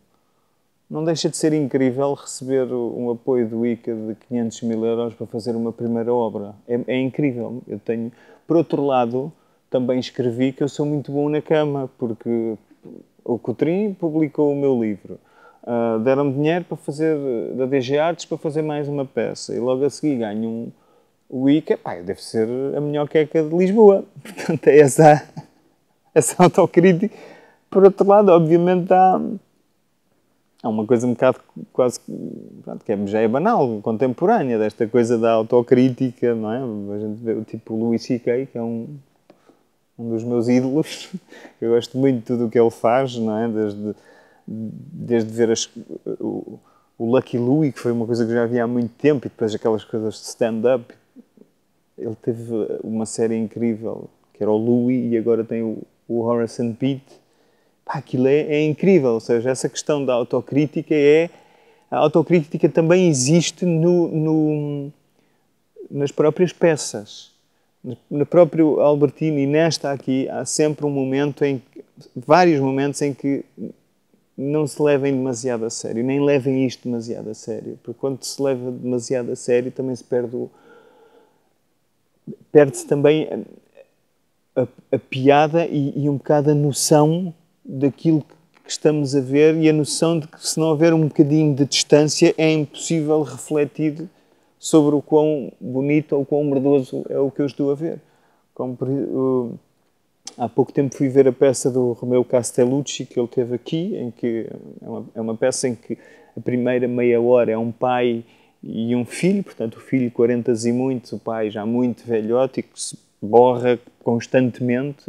não deixa de ser incrível receber um apoio do ICA de 500 mil euros para fazer uma primeira obra. É, é, incrível. Eu tenho. Por outro lado, também escrevi que eu sou muito bom na cama, porque o Cotrim publicou o meu livro. Uh, Deram-me dinheiro para fazer, da DG Artes para fazer mais uma peça. E logo a seguir ganho um, o ICA. Pá, deve ser a melhor queca de Lisboa. Portanto, é essa, essa autocrítica. Por outro lado, obviamente, há é uma coisa um bocado quase pronto, que é, já é banal, contemporânea, desta coisa da autocrítica, não é? A gente vê o tipo Louis C.K., que é um, um dos meus ídolos, eu gosto muito de tudo o que ele faz, não é? Desde, desde ver as, o, o Lucky Louie, que foi uma coisa que já havia há muito tempo, e depois aquelas coisas de stand-up. Ele teve uma série incrível, que era o Louie, e agora tem o, o Horace and Pete, Pá, aquilo é, é incrível, ou seja, essa questão da autocrítica é. A autocrítica também existe no, no nas próprias peças. No próprio Albertino e nesta aqui, há sempre um momento em vários momentos em que não se levem demasiado a sério, nem levem isto demasiado a sério, porque quando se leva demasiado a sério também se perde o, perde-se também a, a, a piada e, e, um bocado a noção daquilo que estamos a ver e a noção de que se não houver um bocadinho de distância é impossível refletir sobre o quão bonito ou quão merdoso é o que eu estou a ver. Como, uh, há pouco tempo fui ver a peça do Romeu Castellucci que ele teve aqui, em que é uma, é uma peça em que a primeira meia hora é um pai e um filho, portanto o filho 40 e muitos, o pai já muito velhote e que se borra constantemente,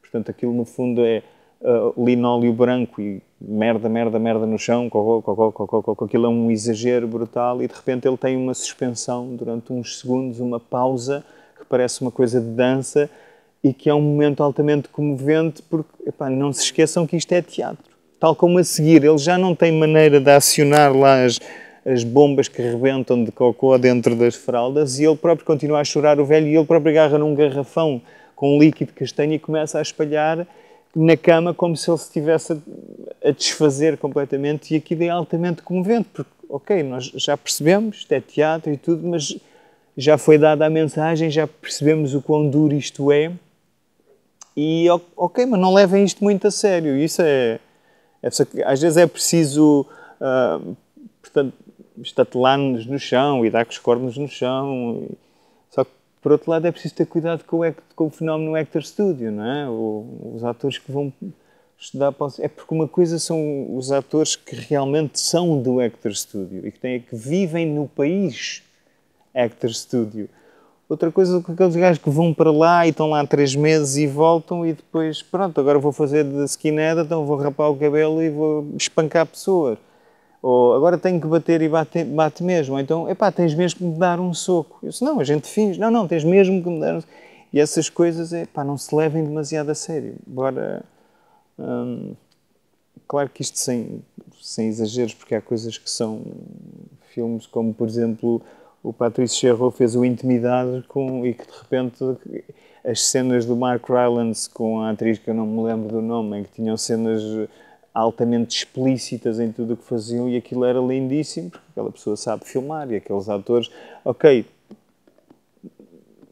portanto aquilo no fundo é eh, linóleo branco e merda, merda, merda no chão, cocô, cocô, cocô, cocô, aquilo é um exagero brutal e de repente ele tem uma suspensão durante uns segundos, uma pausa que parece uma coisa de dança e que é um momento altamente comovente porque, epá, não se esqueçam que isto é teatro. Tal como a seguir, ele já não tem maneira de acionar lá as, as bombas que rebentam de cocô dentro das fraldas e ele próprio continua a chorar o velho e ele próprio agarra num garrafão com líquido castanho e começa a espalhar na cama como se ele se estivesse a, a, desfazer completamente e aquilo é altamente comovente, porque, ok, nós já percebemos, isto é teatro e tudo, mas já foi dada a mensagem, já percebemos o quão duro isto é e, ok, mas não levem isto muito a sério, isso é... é às vezes é preciso, uh, portanto, estatelar-nos no chão e dar com os cornos no chão... E, por outro lado, é preciso ter cuidado com o, com o fenómeno Actor Studio, não é? O, os atores que vão estudar para... É porque uma coisa são os atores que realmente são do Actor Studio e que, têm, que vivem no país Actor Studio. Outra coisa são aqueles gajos que vão para lá e estão lá três meses e voltam e depois, pronto, agora vou fazer de skinhead, então vou rapar o cabelo e vou espancar pessoas ou agora tenho que bater e bate, bate mesmo, ou então, epá, tens mesmo que me dar um soco. Eu disse, não, a gente finge, não, não, tens mesmo que me dar um soco. E essas coisas, epá, não se levem demasiado a sério. Agora, hum, claro que isto sem, sem exageros, porque há coisas que são filmes como, por exemplo, o Patrício Cherrot fez o Intimidade com, e que de repente as cenas do Mark Rylance com a atriz que eu não me lembro do nome, em que tinham cenas altamente explícitas em tudo o que faziam e aquilo era lindíssimo, porque aquela pessoa sabe filmar e aqueles atores, ok,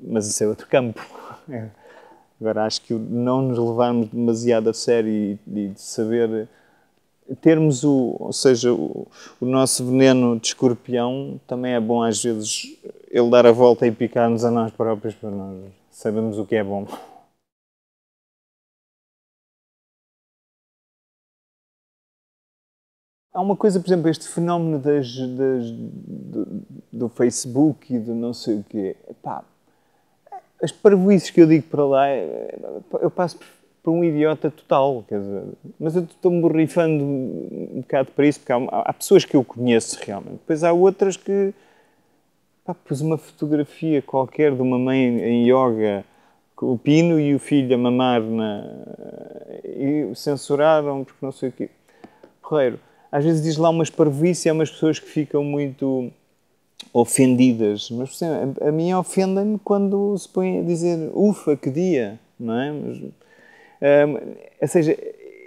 mas isso é outro campo. Agora, acho que não nos levarmos demasiado a sério e, de saber termos o, ou seja, o, o, nosso veneno de escorpião também é bom às vezes ele dar a volta e picar-nos a nós próprios para nós sabermos o que é bom. Há uma coisa, por exemplo, este fenómeno das, das do, do, Facebook e do não sei o quê. Epá, as parvoices que eu digo para lá, eu passo por um idiota total, quer dizer, mas eu estou-me borrifando um bocado para isso, porque há, há, pessoas que eu conheço realmente, depois há outras que, pôs pus uma fotografia qualquer de uma mãe em yoga, com o pino e o filho a mamar na, e censuraram porque não sei o quê. Porreiro às vezes diz lá umas parvoíces há umas pessoas que ficam muito ofendidas. Mas, por exemplo, a, a mim ofendem-me quando se põe a dizer ufa, que dia, não é? Mas, hum, ou seja,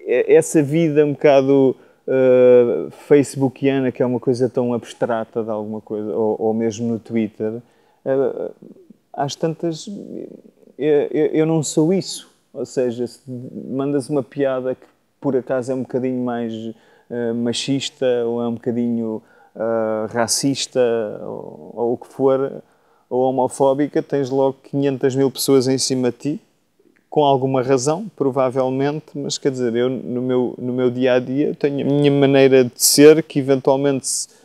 essa vida um bocado uh, facebookiana, que é uma coisa tão abstrata de alguma coisa, ou, ou mesmo no Twitter, uh, às tantas, eu, eu, não sou isso. Ou seja, se uma piada que por acaso é um bocadinho mais eh, machista ou é um bocadinho uh, racista ou, ou, o que for, ou homofóbica, tens logo 500 mil pessoas em cima de ti, com alguma razão, provavelmente, mas quer dizer, eu no meu, no meu dia a dia tenho a minha maneira de ser que eventualmente. Se,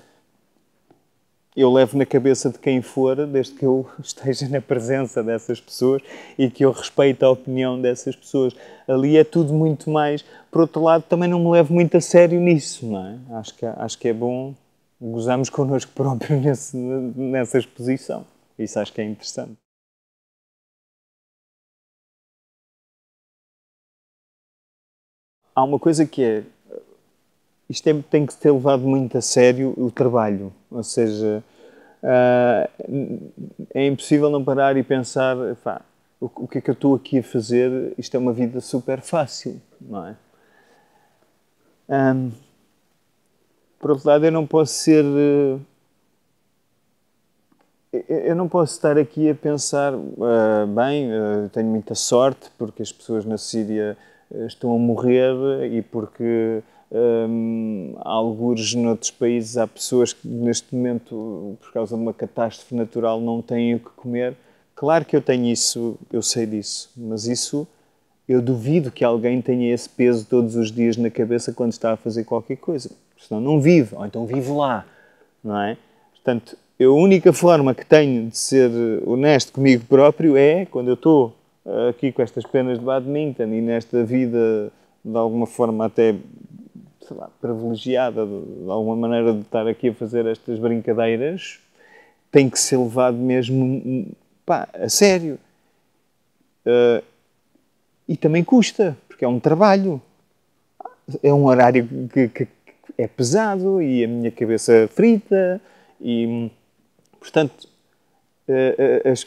eu levo na cabeça de quem for, desde que eu esteja na presença dessas pessoas e que eu respeite a opinião dessas pessoas. Ali é tudo muito mais. Por outro lado, também não me levo muito a sério nisso, não é? Acho que, acho que é bom gozarmos connosco próprios nesse, nessa exposição. Isso acho que é interessante. Há uma coisa que é isto é, tem que ser levado muito a sério o trabalho, ou seja, uh, é impossível não parar e pensar, pá, o, o, que é que eu estou aqui a fazer? Isto é uma vida super fácil, não é? Um, ah, por outro lado, eu não posso ser. Uh, eu não posso estar aqui a pensar, uh, bem, tenho muita sorte porque as pessoas na Síria estão a morrer e porque um, algures noutros países há pessoas que neste momento, por causa de uma catástrofe natural, não têm o que comer. Claro que eu tenho isso, eu sei disso, mas isso eu duvido que alguém tenha esse peso todos os dias na cabeça quando está a fazer qualquer coisa, senão não vive, ou então vive lá, não é? Portanto, eu, a única forma que tenho de ser honesto comigo próprio é quando eu estou aqui com estas penas de badminton e nesta vida de alguma forma até sei lá, privilegiada de, de alguma maneira de estar aqui a fazer estas brincadeiras, tem que ser levado mesmo pá, a sério. Uh, e também custa, porque é um trabalho. É um horário que, que, é pesado e a minha cabeça frita e, portanto, uh, uh, as,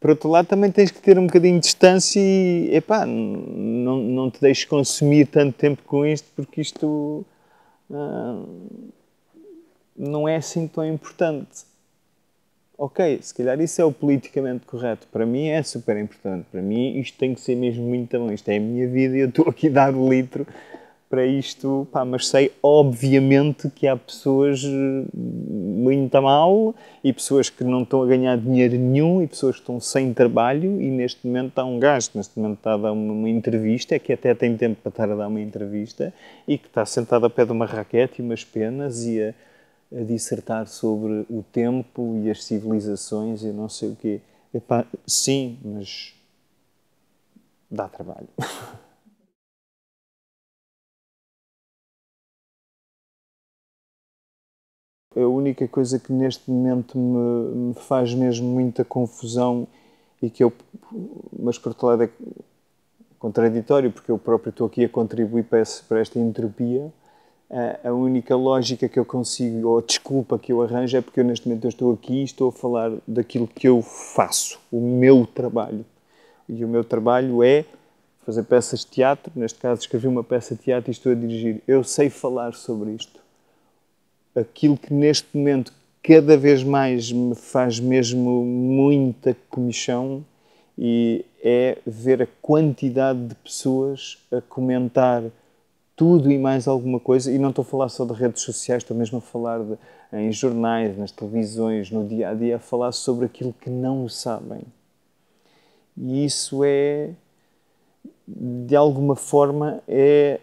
por outro lado, também tens que ter um bocadinho de distância e, epá, não, não te deixes consumir tanto tempo com isto, porque isto uh, não é assim tão importante. Ok, se calhar isso é o politicamente correto. Para mim é super importante. Para mim isto tem que ser mesmo muito bom. Isto é a minha vida e eu estou aqui a dar o litro para isto. Pá, mas sei, obviamente, que há pessoas muito mal e pessoas que não estão a ganhar dinheiro nenhum e pessoas que estão sem trabalho e neste momento está um gajo neste momento está a dar uma, uma, entrevista, é que até tem tempo para estar a dar uma entrevista e que está sentado a pé de uma raquete e umas penas e a, a dissertar sobre o tempo e as civilizações e não sei o quê. Epá, sim, mas dá trabalho. A única coisa que neste momento me, me faz mesmo muita confusão e que eu, mas por outro lado é contraditório, porque eu próprio estou aqui a contribuir para, esse, para esta entropia, a, a, única lógica que eu consigo, ou a desculpa que eu arranjo, é porque eu neste momento eu estou aqui e estou a falar daquilo que eu faço, o meu trabalho. E o meu trabalho é fazer peças de teatro, neste caso escrevi uma peça de teatro e estou a dirigir. Eu sei falar sobre isto aquilo que neste momento cada vez mais me faz mesmo muita comichão e é ver a quantidade de pessoas a comentar tudo e mais alguma coisa, e não estou a falar só de redes sociais, estou mesmo a falar de, em jornais, nas televisões, no dia a dia, a falar sobre aquilo que não sabem. E isso é, de alguma forma, é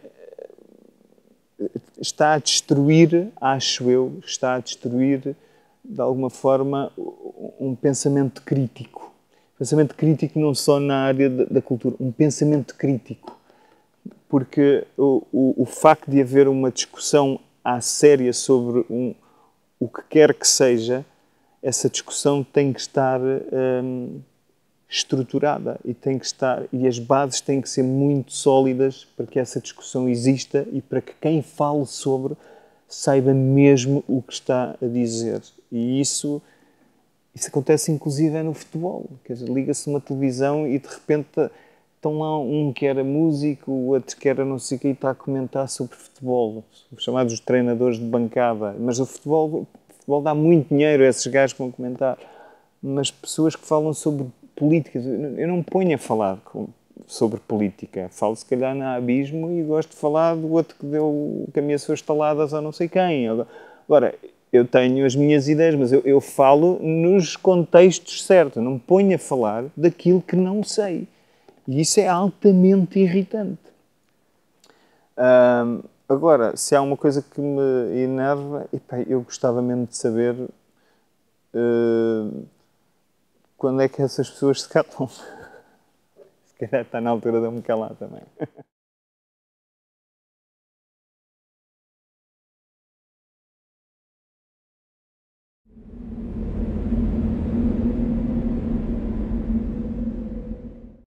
está a destruir, acho eu, está a destruir de alguma forma um pensamento crítico. Pensamento crítico não só na área da cultura, um pensamento crítico. Porque o, o, o facto de haver uma discussão à séria sobre um, o que quer que seja, essa discussão tem que estar. Hum, estruturada e tem que estar e as bases têm que ser muito sólidas para que essa discussão exista e para que quem fale sobre saiba mesmo o que está a dizer. E isso isso acontece inclusive é no futebol, liga-se uma televisão e de repente estão lá um que era músico, o outro que era não sei o que e está a comentar sobre futebol, os chamados treinadores de bancada, mas o futebol, o futebol dá muito dinheiro a esses gajos que vão comentar, mas pessoas que falam sobre políticas. Eu não me ponho a falar com, sobre política. Falo, se calhar, na Abismo e gosto de falar do outro que deu caminhações estaladas a não sei quem. Agora, eu tenho as minhas ideias, mas eu, eu falo nos contextos certos. não me ponho a falar daquilo que não sei. E isso é altamente irritante. agora, se há uma coisa que me enerva, epá, eu gostava mesmo de saber. Uh, quando é que essas pessoas se catam. Se calhar está na altura de eu me calar também.